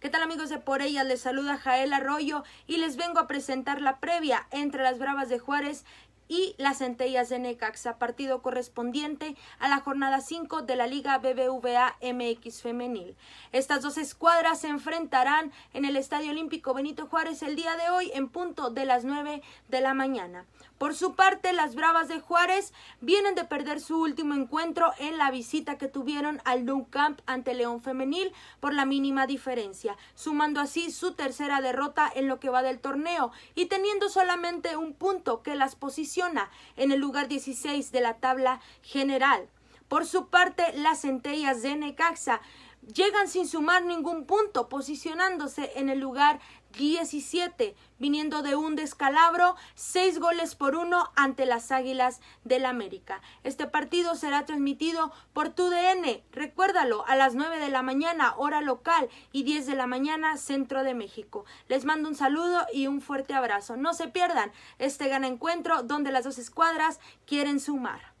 ¿Qué tal amigos de Por Ellas? Les saluda Jael Arroyo y les vengo a presentar la previa entre las Bravas de Juárez y las centellas de Necaxa, partido correspondiente a la jornada 5 de la Liga BBVA MX Femenil. Estas dos escuadras se enfrentarán en el Estadio Olímpico Benito Juárez el día de hoy en punto de las 9 de la mañana. Por su parte, las Bravas de Juárez vienen de perder su último encuentro en la visita que tuvieron al Nou Camp ante León Femenil por la mínima diferencia, sumando así su tercera derrota en lo que va del torneo y teniendo solamente un punto que las posiciones en el lugar 16 de la tabla general. Por su parte, las centellas de Necaxa llegan sin sumar ningún punto, posicionándose en el lugar 17, viniendo de un descalabro, seis goles por uno ante las Águilas del América. Este partido será transmitido por TUDN a las 9 de la mañana, hora local, y 10 de la mañana, centro de México. Les mando un saludo y un fuerte abrazo. No se pierdan este gran encuentro donde las dos escuadras quieren sumar.